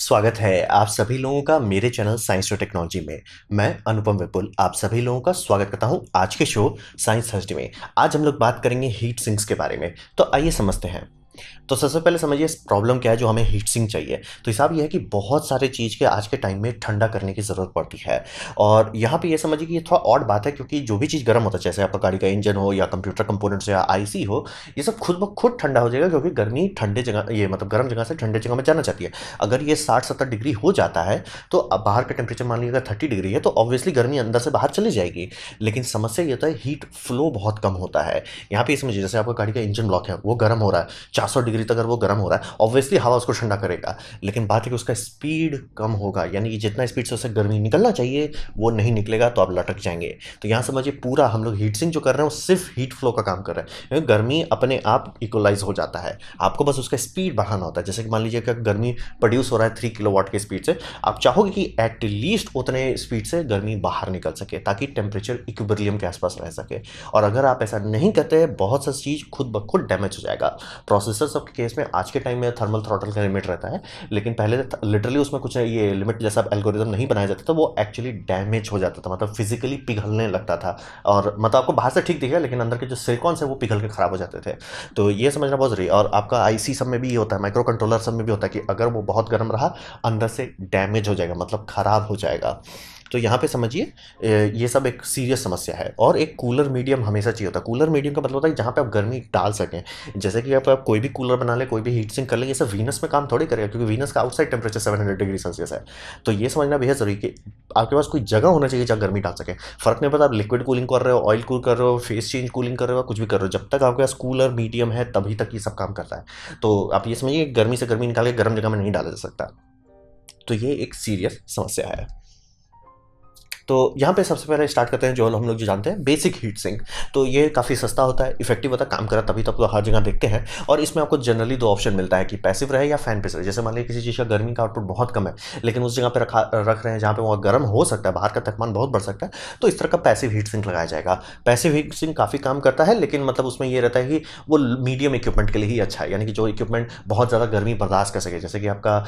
स्वागत है आप सभी लोगों का मेरे चैनल साइंस और टेक्नोलॉजी में मैं अनुपम विपुल आप सभी लोगों का स्वागत करता हूं आज के शो साइंस थर्सडे में आज हम लोग बात करेंगे हीट सिंक्स के बारे में तो आइए समझते हैं तो सबसे पहले समझिए इस प्रॉब्लम क्या है जो हमें हीट सिंक चाहिए तो हिसाब यह है कि बहुत सारे चीज़ के आज के टाइम में ठंडा करने की ज़रूरत पड़ती है और यहाँ पे यह समझिए कि ये थोड़ा और बात है क्योंकि जो भी चीज़ गर्म होता है जैसे आपका गाड़ी का इंजन हो या कंप्यूटर कंपोनेंट या आईसी हो ये सब खुद ब खुद ठंडा हो जाएगा क्योंकि गर्मी ठंडे जगह ये मतलब गर्म जगह से ठंडे जगह में जाना चाहती है अगर ये साठ सत्तर डिग्री हो जाता है तो बाहर का टेम्परेचर मान लीजिए अगर थर्टी डिग्री है तो ऑब्वियसली गर्मी अंदर से बाहर चली जाएगी लेकिन समस्या ये होता है हीट फ्लो बहुत कम होता है यहाँ पर समझिए जैसे आपका गाड़ी का इंजन ब्लॉक है वो गर्म हो रहा है 400 डिग्री तक अगर वो गर्म हो रहा है ऑब्वियसली हवा उसको ठंडा करेगा लेकिन बात है कि उसका स्पीड कम होगा यानी कि जितना स्पीड से उससे गर्मी निकलना चाहिए वो नहीं निकलेगा तो आप लटक जाएंगे तो यहाँ समझिए पूरा हम लोग हीट सिंक जो कर रहे हैं वो सिर्फ हीट फ्लो का काम कर रहे हैं क्योंकि गर्मी अपने आप इक्वलाइज हो जाता है आपको बस उसका स्पीड बढ़ाना होता है जैसे कि मान लीजिए कि गर्मी प्रोड्यूस हो रहा है थ्री किलो की स्पीड से आप चाहोगे कि एटलीस्ट उतने स्पीड से गर्मी बाहर निकल सके ताकि टेम्परेचर इक्वेलियम के आसपास रह सके और अगर आप ऐसा नहीं करते बहुत सारी चीज़ खुद ब खुद डैमेज हो जाएगा प्रोसेस प्रोसेसर सब के केस में आज के टाइम में थर्मल थ्रॉटल का लिमिट रहता है लेकिन पहले लिटरली उसमें कुछ ये लिमिट जैसा एल्गोरिज्म नहीं बनाया जाता था वो एक्चुअली डैमेज हो जाता था मतलब फिजिकली पिघलने लगता था और मतलब आपको बाहर से ठीक दिखेगा लेकिन अंदर के जो सिलिकॉन्स है वो पिघल के ख़राब हो जाते थे तो ये समझना बहुत जरूरी और आपका आई सब में भी ये होता है माइक्रो कंट्रोलर सब में भी होता है कि अगर वो बहुत गर्म रहा अंदर से डैमेज हो जाएगा मतलब ख़राब हो जाएगा तो यहाँ पे समझिए ये सब एक सीरियस समस्या है और एक कूलर मीडियम हमेशा चाहिए होता है कूलर मीडियम का मतलब होता है जहाँ पे आप गर्मी डाल सकें जैसे कि आप, आप कोई भी कूलर बना लें कोई भी हीट सिंक कर लें ये सब वीनस में काम थोड़ी करेगा क्योंकि वीनस का outside temperature seven hundred degree Celsius है तो ये समझना बेहद जरूरी कि आपके पास कोई जगह होना चाहिए जहाँ गर्मी डाल सकें फर्क नहीं पता आप लिक्विड कूलिंग कर रहे हो ऑयल कूल कर रहे हो फेस चेंज कूलिंग कर रहे हो कुछ भी कर रहे हो जब तक आपके पास कूलर मीडियम है तभी तक ये सब काम करता है तो आप ये समझिए गर्मी से गर्मी निकाल के गर्म जगह में नहीं डाला जा सकता तो ये एक सीरियस समस्या है तो यहाँ पे सबसे पहले स्टार्ट करते हैं जो हम लोग जो जानते हैं बेसिक हीट सिंक तो ये काफ़ी सस्ता होता है इफेक्टिव होता है काम करा तभी तक तो हर जगह देखते हैं और इसमें आपको जनरली दो ऑप्शन मिलता है कि पैसिव रहे या फैन पे रहे जैसे मान लीजिए किसी चीज़ का गर्मी का आउटपुट बहुत कम है लेकिन उस जगह पर रखा रख रहे हैं जहाँ पर वहाँ गर्म हो सकता है बाहर का तापमान बहुत बढ़ सकता है तो इस तरह का पैसिव हीट सिंक लगाया जाएगा पैसिव हीट सिंक काफ़ी काम करता है लेकिन मतलब उसमें यह रहता है कि वो मीडियम इक्विपमेंट के लिए ही अच्छा है यानी कि जो इक्विपमेंट बहुत ज़्यादा गर्मी बर्दाश्त कर सके जैसे कि आपका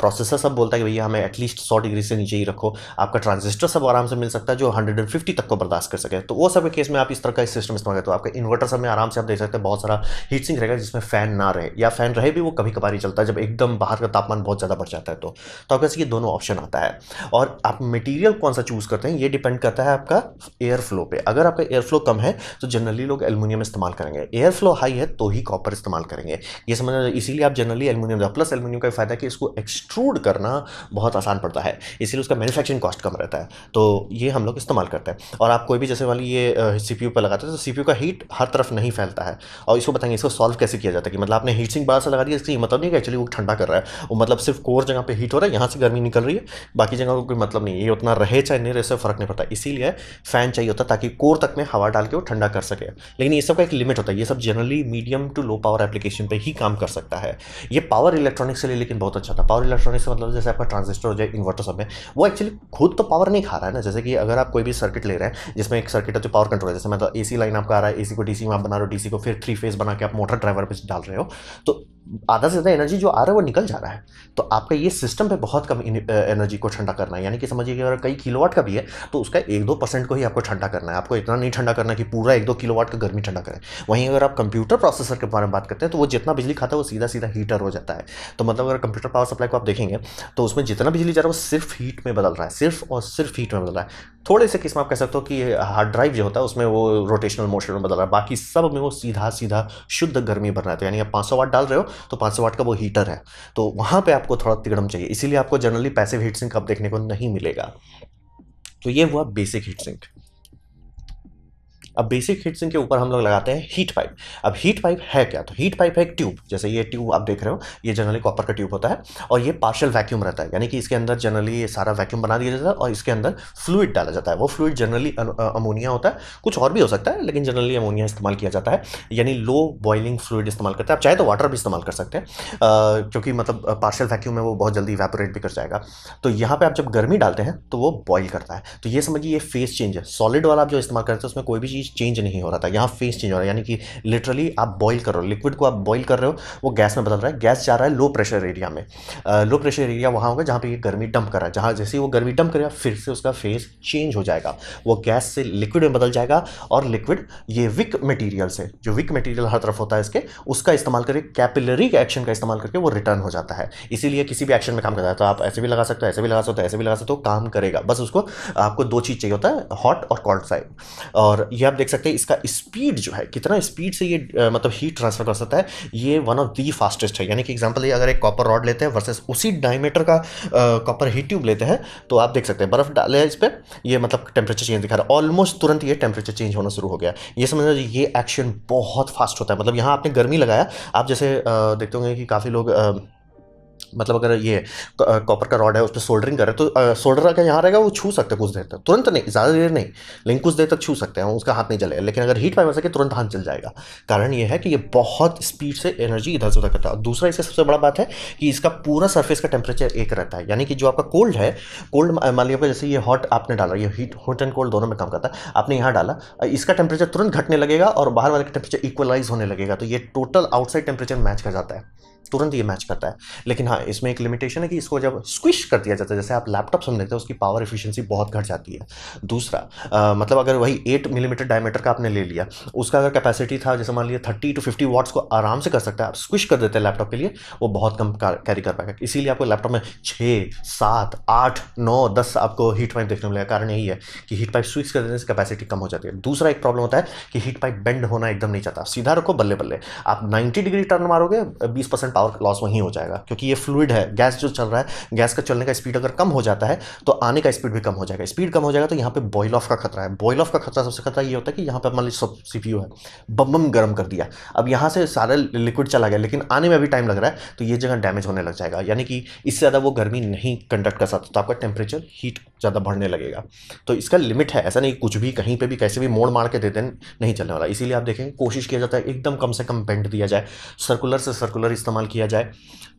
प्रोसेसर सब बोलता है कि भैया हमें एटलीस्ट सौ डिग्री से नीचे ही रखो आपका ट्रांजिस्टर सब आराम से मिल सकता है जो 150 तक को बर्दाश्त कर सके तो वो सब केस में आप इस तरह का सिस्टम इस्तेमाल करते हो आपका इन्वर्टर सब में आराम से आप देख सकते हैं बहुत सारा हीट सिंक रहेगा जिसमें फैन ना रहे या फैन रहे भी वो कभी कभार ही चलता है जब एकदम बाहर का तापमान बहुत ज़्यादा बढ़ जाता है तो, तो आपके पास ये दोनों ऑप्शन आता है और आप मटीरियल कौन सा चूज़ करते हैं ये डिपेंड करता है आपका एयर फ्लो पर अगर आपका एयर फ्लो कम है तो जनरली लोग एलमिनियम इस्तेमाल करेंगे एयर फ्लो हाई है तो ही कॉपर इस्तेमाल करेंगे ये समझना इसीलिए आप जनरली एलमिनियम प्लस एलमिनियम का फायदा कि इसको एक्सट्रूड करना बहुत आसान पड़ता है इसीलिए उसका मैन्युफैक्चरिंग कॉस्ट कम रहता है तो ये हम लोग इस्तेमाल करते हैं और आप कोई भी जैसे वाली ये सी पी पर लगाते हैं तो सी का हीट हर तरफ नहीं फैलता है और इसको बताएंगे इसको सॉल्व कैसे किया जाता है कि मतलब आपने हीट सिंह बाहर से लगा दिया इसकी मतलब नहीं कि एक्चुअली वो ठंडा कर रहा है वो मतलब सिर्फ कोर जगह पर हीट हो रहा है यहाँ से गर्मी निकल रही है बाकी जगह को कोई मतलब नहीं ये उतना रहे चाहे नहीं रहे उससे फ़र्क नहीं पड़ता इसीलिए फ़ैन चाहिए होता है ताकि कोर तक में हवा डाल के वो ठंडा कर सके लेकिन ये सब का एक लिमिट होता है ये सब generally medium to low power application पर ही काम कर सकता है ये पावर इलेक्ट्रॉनिक्स के लिए लेकिन बहुत अच्छा था पावर इलेक्ट्रॉनिक्स मतलब जैसे आपका ट्रांजिस्टर हो जाए इन्वर्टर सब में वो एक्चुअली खुद तो पावर नहीं खा रहा है ना जैसे कि अगर आप कोई भी सर्किट ले रहे हैं जिसमें एक सर्किट है जो पावर कंट्रोल है जैसे मतलब ए लाइन आपका आ रहा है ए को डी में आप बना रहे हो डी को फिर थ्री फेज बना के आप मोटर ड्राइवर पर डाल रहे हो तो आधा से ज़्यादा एनर्जी जो आ रहा है वो निकल जा रहा है तो आपका ये सिस्टम पे बहुत कम एनर्जी को ठंडा करना है यानी कि समझिए कि अगर कई किलोवाट का भी है तो उसका एक दो परसेंट को ही आपको ठंडा करना है आपको इतना नहीं ठंडा करना कि पूरा एक दो किलोवाट का गर्मी ठंडा करें वहीं अगर आप कंप्यूटर प्रोसेसर के बारे में बात करते हैं तो वो जितना बिजली खाता है वो सीधा सीधा हीटर हो जाता है तो मतलब अगर कंप्यूटर पावर सप्लाई को आप देखेंगे तो उसमें जितना बिजली जा रहा है वो सिर्फ हीट में बदल रहा है सिर्फ और सिर्फ हीट में बदल रहा है थोड़े से किस्म आप कह सकते हो कि हार्ड ड्राइव जो होता है उसमें वो रोटेशनल मोशन में बदल रहा है बाकी सब में वो सीधा सीधा शुद्ध गर्मी बन रहा है तो यानी आप पाँच वाट डाल रहे हो तो पाँच सौ वाट का वो हीटर है तो वहाँ पे आपको थोड़ा तिगड़म चाहिए इसीलिए आपको जनरली पैसिव हीट सिंक अब देखने को नहीं मिलेगा तो ये हुआ बेसिक हीट सिंक अब बेसिक हीट सिंक के ऊपर हम लोग लगाते हैं हीट पाइप अब हीट पाइप है क्या तो हीट पाइप है एक ट्यूब जैसे ये ट्यूब आप देख रहे हो ये जनरली कॉपर का ट्यूब होता है और ये पार्शल वैक्यूम रहता है यानी कि इसके अंदर जनरली ये सारा वैक्यूम बना दिया जाता है और इसके अंदर फ्लूड डाला जाता है वो फ्लूड जनरली अमोनिया होता है कुछ और भी हो सकता है लेकिन जनरली अमोनिया इस्तेमाल किया जाता है यानी लो बॉइलिंग फ्लूड इस्तेमाल करते हैं आप चाहे तो वाटर भी इस्तेमाल कर सकते हैं क्योंकि मतलब पार्शल वैक्यूम में वो बहुत जल्दी वैपोरेट भी कर जाएगा तो यहाँ पर आप जब गर्मी डालते हैं तो वो बॉइल करता है तो ये समझिए ये फेस चेंज है सॉलिड वाला आप जो इस्तेमाल करते हैं उसमें कोई भी चीज़ चीज़ चेंज नहीं हो रहा था यहाँ फेस चेंज हो रहा है यानी कि लिटरली आप बॉयल कर रहे हो लिक्विड को आप बॉइल कर रहे हो वो गैस में बदल रहा है गैस जा रहा है लो प्रेशर एरिया में लो प्रेशर एरिया वहाँ होगा जहाँ पर यह गर्मी डंप कर रहा है जहाँ जैसे ही वो गर्मी डंप करेगा फिर से उसका फेस चेंज हो जाएगा वो गैस से लिक्विड में बदल जाएगा और लिक्विड ये विक मटीरियल से जो विक मटीरियल हर तरफ होता है इसके उसका इस्तेमाल करके कैपिलरी एक्शन का इस्तेमाल करके वो रिटर्न हो जाता है इसीलिए किसी भी एक्शन में काम करता है तो आप ऐसे भी लगा सकते हो ऐसे भी लगा सकते हो ऐसे भी लगा सकते हो काम करेगा बस उसको आपको दो चीज़ चाहिए होता है हॉट और कॉल्ड साइड और यह देख सकते हैं इसका स्पीड जो है कितना स्पीड से ये आ, मतलब हीट ट्रांसफर कर सकता है ये वन ऑफ दी फास्टेस्ट है यानी कि एग्जाम्पल ये अगर एक कॉपर रॉड लेते हैं वर्सेस उसी डायमीटर का कॉपर हीट ट्यूब लेते हैं तो आप देख सकते हैं बर्फ़ डाले इस पर यह मतलब टेम्परेचर चेंज दिखा रहा है ऑलमोस्ट तुरंत ये टेम्परेचर चेंज होना शुरू हो गया ये समझ ये एक्शन बहुत फास्ट होता है मतलब यहाँ आपने गर्मी लगाया आप जैसे देखते होंगे कि काफ़ी लोग मतलब अगर ये कॉपर का रॉड है उस पर सोल्डरिंग करें तो सोल्डर अगर यहाँ रहेगा वो छू सकते हैं कुछ देर तक तुरंत नहीं ज़्यादा देर नहीं लेकिन कुछ देर तक छू सकते हैं उसका हाथ नहीं जलेगा लेकिन अगर हीट पाइप सके तुरंत हाथ जल जाएगा कारण ये है कि ये बहुत स्पीड से एनर्जी इधर से उधर करता है और दूसरा इसका सबसे बड़ा बात है कि इसका पूरा सर्फेस का टेम्परेचर एक रहता है यानी कि जो आपका कोल्ड है कोल्ड मान लिया जैसे ये हॉट आपने डाला ये हीट हॉट एंड कोल्ड दोनों में काम करता है आपने यहाँ डाला इसका टेम्परेचर तुरंत घटने लगेगा और बाहर वाले का टेम्परेचर इक्वलाइज होने लगेगा तो ये टोटल आउटसाइड टेम्परेचर मैच कर जाता है तुरंत ये मैच करता है लेकिन हाँ इसमें एक लिमिटेशन है कि इसको जब स्क्विश कर दिया जाता है जैसे आप लैपटॉप समझ लेते हैं उसकी पावर एफिशिएंसी बहुत घट जाती है दूसरा आ, मतलब अगर वही एट मिलीमीटर डायमीटर का आपने ले लिया उसका अगर कैपेसिटी था जैसे मान लिया थर्टी टू फिफ्टी वाट्स को आराम से कर सकता है आप स्क्विश कर देते हैं लैपटॉप के लिए वो बहुत कम कैरी कर पाएगा इसीलिए आपको लैपटॉप में छः सात आठ नौ दस आपको हीट पाइप देखने को मिलेगा कारण यही है कि हीट पाइप स्विच कर देने से कैपेसिटी कम हो जाती है दूसरा एक प्रॉब्लम होता है कि हीट पाइप बेंड होना एकदम नहीं चाहता सीधा रखो बल्ले बल्ले आप नाइन्टी डिग्री टर्न मारोगे बीस परसेंट पावर लॉस वहीं हो जाएगा क्योंकि ये फ्लूड है गैस जो चल रहा है गैस का चलने का स्पीड अगर कम हो जाता है तो आने का स्पीड भी कम हो जाएगा स्पीड कम हो जाएगा तो यहाँ पे बॉयल ऑफ का खतरा है बॉयल ऑफ का खतरा सबसे खतरा ये होता है कि यहाँ पर मान लीजिए सब सी है बम बम गर्म कर दिया अब यहाँ से सारा लिक्विड चला गया लेकिन आने में भी टाइम लग रहा है तो ये जगह डैमेज होने लग जाएगा यानी कि इससे ज़्यादा वो गर्मी नहीं कंडक्ट कर सकता तो आपका टेम्परेचर हीट ज़्यादा बढ़ने लगेगा तो इसका लिमिट है ऐसा नहीं कुछ भी कहीं पर भी कैसे भी मोड़ मार के दे दें नहीं चलने वाला इसीलिए आप देखें कोशिश किया जाता है एकदम कम से कम बेंड दिया जाए सर्कुलर से सर्कुलर इस्तेमाल किया जाए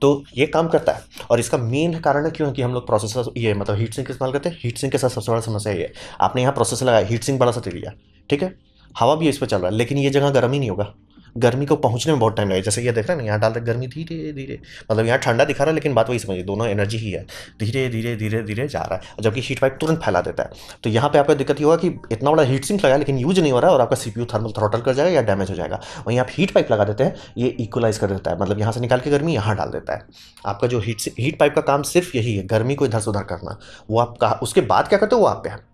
तो ये काम करता है और इसका मेन कारण है क्योंकि हम लोग प्रोसेसर ये मतलब हीट सिंक इस्तेमाल करते हैं हीट सिंक के साथ सबसे बड़ा समस्या ये आपने यहाँ प्रोसेसर लगाया हीट सिंक बड़ा सा दे दिया ठीक है हवा भी इस पर चल रहा है लेकिन ये जगह गर्म ही नहीं होगा गर्मी को पहुंचने में बहुत टाइम लगेगा जैसे ये देख रहे हैं ना यहाँ डाल रहे गर्मी धीरे धीरे मतलब यहाँ ठंडा दिखा रहा है लेकिन बात वही समझिए दोनों एनर्जी ही है धीरे धीरे धीरे धीरे जा रहा है जबकि हीट पाइप तुरंत फैला देता है तो यहाँ पे आपका दिक्कत ये होगा कि इतना बड़ा हीट सिंक लगा लेकिन यूज नहीं हो रहा है और आपका सीपीयू थर्मल थ्रोटल कर जाएगा या डैमेज हो जाएगा वहीं आप हीट पाइप लगा देते हैं ये इक्वलाइज कर देता है मतलब यहाँ से निकाल के गर्मी यहाँ डाल देता है आपका जो हीट हीट पाइप का काम सिर्फ यही है गर्मी को इधर से उधर करना वो आप उसके बाद क्या करते हो वो आप पे है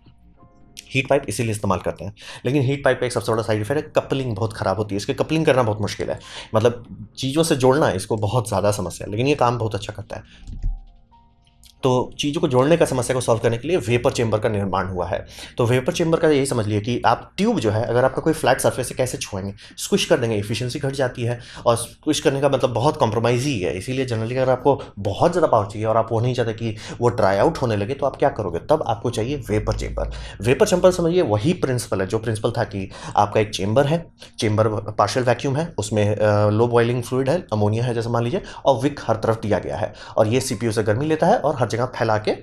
हीट पाइप इसीलिए इस्तेमाल करते हैं लेकिन हीट पाइप का एक सबसे बड़ा साइड इफेक्ट है कपलिंग बहुत ख़राब होती है इसकी कपलिंग करना बहुत मुश्किल है मतलब चीज़ों से जोड़ना इसको बहुत ज़्यादा समस्या है लेकिन ये काम बहुत अच्छा करता है तो चीज़ों को जोड़ने का समस्या को सॉल्व करने के लिए वेपर चेंबर का निर्माण हुआ है तो वेपर चेंबर का यही समझ लिए कि आप ट्यूब जो है अगर आपका कोई फ्लैट सर्फेस है कैसे छुएंगे स्क्विश कर देंगे इफिशियंसी घट जाती है और स्क्विश करने का मतलब बहुत कॉम्प्रोमाइज़ ही है इसीलिए जनरली अगर आपको बहुत ज़्यादा पावर चाहिए और आप वो नहीं चाहते कि वो ड्राई आउट होने लगे तो आप क्या करोगे तब आपको चाहिए वेपर चेंबर वेपर चेंबर समझिए वही प्रिंसिपल है जो प्रिंसिपल था कि आपका एक चेम्बर है चेंबर पार्शियल वैक्यूम है उसमें लो बॉइलिंग फ्लूड है अमोनिया है जैसे मान लीजिए और विक हर तरफ दिया गया है और ये सीपीयू से गर्मी लेता है और हर जगह फैला के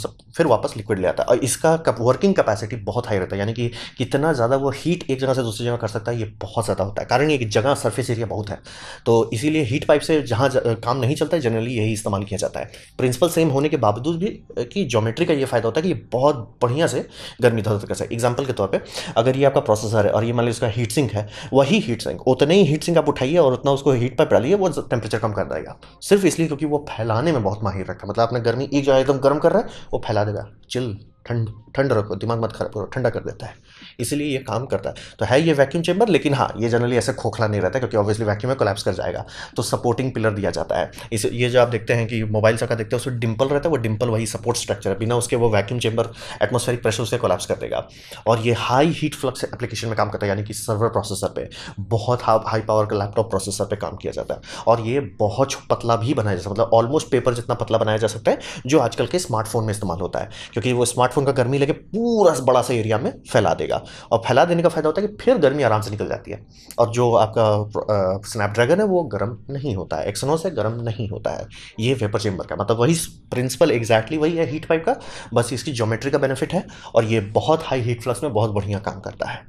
सब फिर वापस लिक्विड ले आता है और इसका वर्किंग कैपेसिटी बहुत हाई रहता है यानी कि कितना ज़्यादा वो हीट एक जगह से दूसरी जगह कर सकता है ये बहुत ज़्यादा होता है कारण ये जगह सरफेस एरिया बहुत है तो इसीलिए हीट पाइप से जहाँ काम नहीं चलता है जनरली यही इस्तेमाल किया जाता है प्रिंसिपल सेम होने के बावजूद भी कि जोमेट्री का ये फ़ायदा होता है कि ये बहुत बढ़िया से गर्मी धर कर सकता है एग्जाम्पल के तौर पर अगर ये आपका प्रोसेसर है और ये मान लो इसका हीट सिंक है वही हीट सिंक उतने ही हीट सिंक आप उठाइए और उतना उसको हीट पाइप डालिए वो टेम्परेचर कम कर देगा सिर्फ इसलिए क्योंकि वो फैलाने में बहुत माहिर रखता है मतलब आपने गर्मी एक जो एकदम गर्म कर रहा है वो फैला देगा चिल ठंड ठंड रखो दिमाग मत खराब करो ठंडा कर देता है इसलिए ये काम करता है तो है ये वैक्यूम चेम्बर लेकिन हाँ ये जनरली ऐसे खोखला नहीं रहता क्योंकि ऑब्वियसली वैक्यूम में कोलैप्स कर जाएगा तो सपोर्टिंग पिलर दिया जाता है इस ये जो आप देखते हैं कि मोबाइल सका देखते हैं उसमें डिम्पल रहता है वो डिम्पल वही सपोर्ट स्ट्रक्चर है बिना उसके वो वैक्यूम चेंबर एटमोस्फेरिक प्रेशर से कोलैप्स कर देगा और ये हाई हीट फ्लक्स एप्लीकेशन में काम करता है यानी कि सर्वर प्रोसेसर पर बहुत हाई पावर का लैपटॉप प्रोसेसर पर काम किया जाता है और ये बहुत पतला भी बनाया जा सकता है मतलब ऑलमोस्ट पेपर जितना पतला बनाया जा सकता है जो आजकल के स्मार्टफोन में इस्तेमाल होता है क्योंकि वो स्मार्टफोन का गर्मी लगे पूरा बड़ा सा एरिया में फैला देगा फैलेगा और फैला देने का फ़ायदा होता है कि फिर गर्मी आराम से निकल जाती है और जो आपका स्नैपड्रैगन है वो गर्म नहीं होता है एक्सनो से गर्म नहीं होता है ये वेपर चेंबर का मतलब वही प्रिंसिपल एग्जैक्टली वही है हीट पाइप का बस इसकी ज्योमेट्री का बेनिफिट है और ये बहुत हाई हीट फ्लक्स में बहुत बढ़िया काम करता है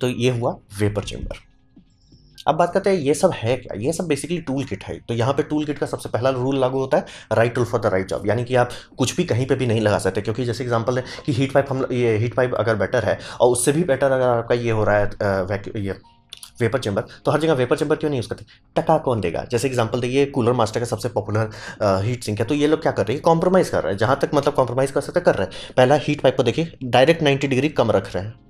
तो ये हुआ वेपर चेंबर अब बात करते हैं ये सब है क्या ये सब बेसिकली टूल किट है तो यहाँ पे टूल किट का सबसे पहला रूल लागू होता है right tool for the right job यानी कि आप कुछ भी कहीं पे भी नहीं लगा सकते क्योंकि जैसे एग्जांपल है कि हीट पाइप हम ये हीट पाइप अगर बेटर है और उससे भी बेटर अगर आपका ये हो रहा है ये वेपर चैम्बर तो हर जगह वेपर चैम्बर क्यों नहीं यूज़ करते टका कौन देगा जैसे एग्जांपल देखिए कूलर मास्टर का सबसे पॉपुलर हीट सिंक है तो ये लोग क्या कर रहे हैं कॉम्प्रोमाइज़ कर रहे हैं जहाँ तक मतलब कॉम्प्रोमाइज़ कर सकते कर रहे हैं पहला हीट पाइप को देखिए डायरेक्ट नाइन्टी डिग्री कम रख रहे हैं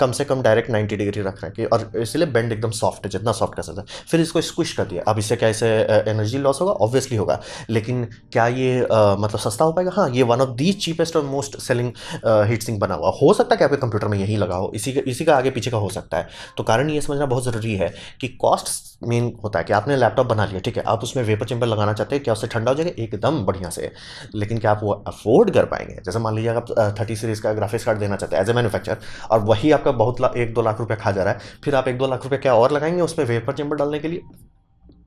कम से कम डायरेक्ट 90 डिग्री रख कि और इसलिए बेंड एकदम सॉफ्ट है जितना सॉफ्ट कर सकते हैं फिर इसको स्क्विश कर दिया अब इससे क्या इसे एनर्जी लॉस होगा ऑब्वियसली होगा लेकिन क्या ये आ, मतलब सस्ता हो पाएगा हाँ ये वन ऑफ दी चीपेस्ट और मोस्ट सेलिंग हीट सिंक बना हुआ हो सकता है कि आपके कंप्यूटर में यही लगा हो इसी का इसी का आगे पीछे का हो सकता है तो कारण ये समझना बहुत ज़रूरी है कि कॉस्ट मेन होता है कि आपने लैपटॉप बना लिया ठीक है आप उसमें वेपर चैम्बर लगाना चाहते हैं क्या उससे ठंडा हो जाएगा एकदम बढ़िया से लेकिन क्या आप वो अफोर्ड कर पाएंगे जैसे मान लीजिए आप थर्टी सीरीज़ का ग्राफिक्स कार्ड देना चाहते हैं एज ए मैनुफैक्चर और वही आपका आपका बहुत ला, एक दो लाख रुपए खा जा रहा है फिर आप एक दो लाख रुपए क्या और लगाएंगे उसमें वेपर चैम्बर डालने के लिए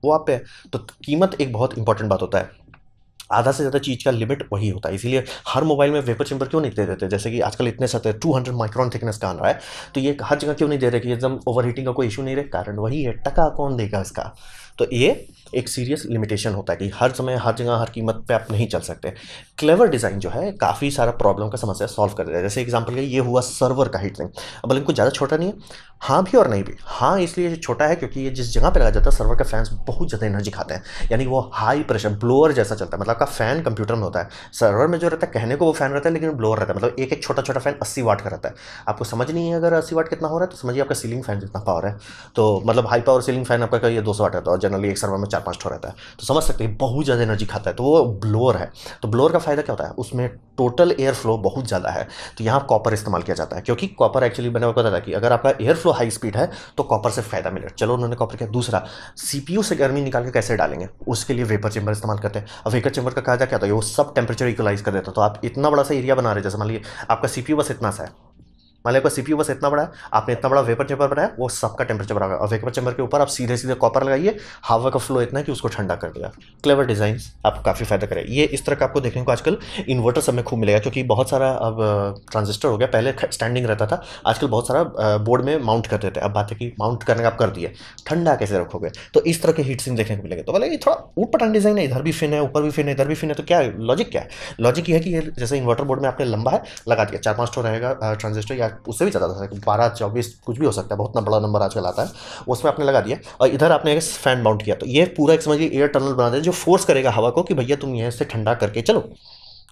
वो आप पे तो कीमत एक बहुत इंपॉर्टेंट बात होता है आधा से ज़्यादा चीज़ का लिमिट वही होता है इसीलिए हर मोबाइल में वेपर चैम्बर क्यों नहीं दे देते जैसे कि आजकल इतने सतह टू हंड्रेड माइक्रॉन थिकनेस का आ रहा है तो ये हर जगह क्यों नहीं दे रहे कि एकदम ओवर का कोई इशू नहीं रहे कारण वही है टका कौन देगा इसका तो ये एक सीरियस लिमिटेशन होता है कि हर समय हर जगह हर कीमत पे आप नहीं चल सकते क्लेवर डिज़ाइन जो है काफ़ी सारा प्रॉब्लम का समस्या सॉल्व कर देता है जैसे एग्जाम्पल ये हुआ सर्वर का हीट सिंह अब कुछ ज़्यादा छोटा नहीं है हाँ भी और नहीं भी हाँ इसलिए छोटा है क्योंकि ये जिस जगह पर लगा जाता है सर्वर का फैंस बहुत ज़्यादा एनर्जी खाते हैं यानी वो हाई प्रेशर ब्लोअर जैसा चलता है मतलब का फैन कंप्यूटर में होता है सर्वर में जो रहता है कहने को वो फैन रहता है लेकिन ब्लोअर रहता है मतलब एक एक छोटा छोटा फैन अस्सी वाट का रहता है आपको समझ नहीं है अगर अस्सी वाट कितना हो रहा है तो समझिए आपका सीलिंग फैन जितना पावर है तो मतलब हाई पावर सीलिंग फैन आपका ये दो सौ वाट रहता है और जनरली एक सर्वर में चार चार पाँच ठो रहता है तो समझ सकते हैं बहुत ज़्यादा एनर्जी खाता है तो वो ब्लोअर है तो ब्लोअर का फ़ायदा क्या होता है उसमें टोटल एयर फ्लो बहुत ज़्यादा है तो यहाँ कॉपर इस्तेमाल किया जाता है क्योंकि कॉपर एक्चुअली मैंने आपको बताया कि अगर आपका एयर फ्लो हाई स्पीड है तो कॉपर से फ़ायदा मिलेगा चलो उन्होंने कॉपर किया दूसरा सी से गर्मी निकाल के कैसे डालेंगे उसके लिए वेपर चेंबर इस्तेमाल करते हैं अब वेपर चेंबर का काजा क्या होता है वो सब टेम्परेचर इक्वलाइज कर देता है तो आप इतना बड़ा सा एरिया बना रहे जैसे मान लीजिए आपका सी बस इतना सा है मान लो सीपीयू बस इतना बड़ा है आपने इतना बड़ा वेपर चैम्बर बनाया वो सबका टेम्परेचर बढ़ा और वेपर चैम्बर के ऊपर आप सीधे सीधे कॉपर लगाइए हवा का फ्लो इतना है कि उसको ठंडा कर दिया क्लेवर डिजाइन आपको काफ़ी फायदा करे ये इस तरह का आपको देखने को आजकल इन्वर्टर सब में खूब मिलेगा क्योंकि बहुत सारा अब ट्रांजिस्टर हो गया पहले स्टैंडिंग रहता था आजकल बहुत सारा बोर्ड में माउंट कर देते हैं अब बात है कि माउंट करने का आप कर दिए ठंडा कैसे रखोगे तो इस तरह के हीट सिंह देखने को मिलेगा तो मतलब ये थोड़ा ऊट ठंड डिजाइन है इधर भी फिन है ऊपर भी फिन है इधर भी फिन है तो क्या लॉजिक क्या है लॉजिक ये है कि ये जैसे इन्वर्टर बोर्ड में आपने लंबा है लगा दिया चार पाँच टो रहेगा ट्रांजिस्टर या इनफैक्ट उससे भी ज़्यादा था बारह चौबीस कुछ भी हो सकता है बहुत ना बड़ा नंबर आजकल आता है उसमें आपने लगा दिया और इधर आपने एक फैन माउंट किया तो ये पूरा एक समझिए एयर टनल बना दिया जो फोर्स करेगा हवा को कि भैया तुम यहाँ से ठंडा करके चलो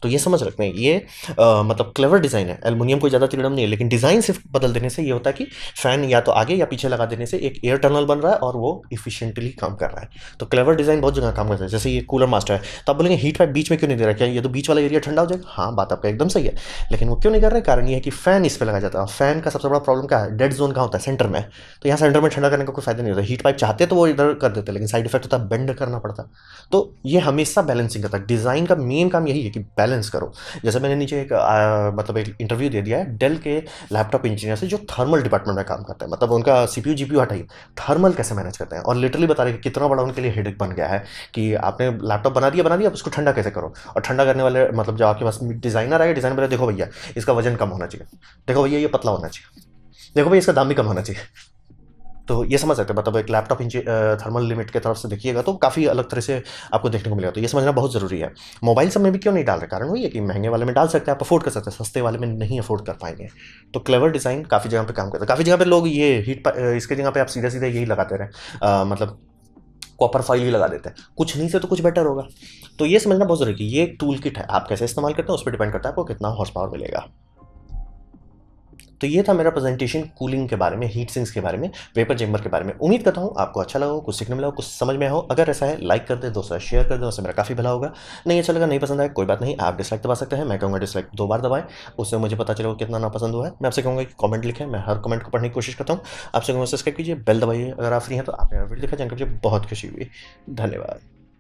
तो ये समझ रखते हैं ये आ, मतलब क्लेवर डिज़ाइन है एलमिनियम कोई ज़्यादा तिरड़म नहीं है लेकिन डिज़ाइन सिर्फ बदल देने से ये होता है कि फ़ैन या तो आगे या पीछे लगा देने से एक एयर टनल बन रहा है और वो इफिशियंटली काम कर रहा है तो क्लेवर डिज़ाइन बहुत जगह काम करता है जैसे ये कूलर मास्टर है तो आप बोलेंगे हीट पाइप बीच में क्यों नहीं दे रहा क्या ये तो बीच वाला एरिया ठंडा हो जाएगा हाँ बात आपका एकदम सही है लेकिन वो क्यों नहीं कर रहा है कारण ये है कि फ़ैन इस पर लगाया जाता है फ़ैन का सबसे बड़ा प्रॉब्लम क्या है डेड जोन कहाँ होता है सेंटर में तो यहाँ सेंटर में ठंडा करने का कोई फायदा नहीं होता हीट पाइप चाहते तो वो इधर कर देते लेकिन साइड इफेक्ट होता है बेंड करना पड़ता तो ये हमेशा बैलेंसिंग करता है डिज़ाइन का मेन काम यही है कि बैलेंस करो जैसे मैंने नीचे एक आ, मतलब एक इंटरव्यू दे दिया है डेल के लैपटॉप इंजीनियर से जो थर्मल डिपार्टमेंट में काम करता है मतलब उनका सी पी यू हटाइए थर्मल कैसे मैनेज करते हैं और लिटरली बता रहे कि कितना बड़ा उनके लिए हेडेक बन गया है कि आपने लैपटॉप बना दिया बना दिया उसको ठंडा कैसे करो और ठंडा करने वाले मतलब जो आपके पास डिज़ाइनर आए डिज़ाइन बोले देखो भैया इसका वजन कम होना चाहिए देखो भैया ये पतला होना चाहिए देखो भाई इसका दाम भी कम होना चाहिए तो ये समझ सकते हैं मतलब एक लैपटॉप इंज थर्मल लिमिट के तरफ से देखिएगा तो काफ़ी अलग तरह से आपको देखने को मिलेगा तो ये समझना बहुत ज़रूरी है मोबाइल सब में भी क्यों नहीं डाल रहे कारण वही है कि महंगे वाले में डाल सकते हैं आप अफोर्ड कर सकते हैं सस्ते वाले में नहीं अफोर्ड कर पाएंगे तो क्लेवर डिज़ाइन काफ़ी जगह पर काम करता है काफ़ी जगह पर लोग ये हीट इसके जगह पर आप सीधा सीधा यही लगाते रहे मतलब कॉपर फाइल ही लगा देते हैं कुछ नहीं से तो कुछ बेटर होगा तो ये समझना बहुत जरूरी है ये एक टूल किट है आप कैसे इस्तेमाल करते हैं उस पर डिपेंड करता है आपको कितना हॉर्स पावर मिलेगा तो ये था मेरा प्रेजेंटेशन कूलिंग के बारे में हीट सिंक्स के बारे में वेपर चैम्बर के बारे में उम्मीद करता हूँ आपको अच्छा लगा हो कुछ सीखने मिला हो कुछ समझ में हो अगर ऐसा है लाइक कर दे दोस्तों शेयर कर दे उससे मेरा काफ़ी भला होगा नहीं अच्छा लगा नहीं पसंद आया कोई बात नहीं आप डिसलाइक दबा सकते हैं मैं कहूँगा डिसलाइक दो बार दबाएं उससे मुझे पता चलेगा कितना नापसंद हुआ है मैं आपसे कहूँगा कि कॉमेंट लिखें मैं हर कमेंट को पढ़ने की कोशिश करता हूँ आपसे कहूँगा सब्सक्राइब कीजिए बेल दबाइए अगर आप फ्री हैं तो आपने वीडियो लिखा जानकर मुझे बहुत खुशी हुई धन्यवाद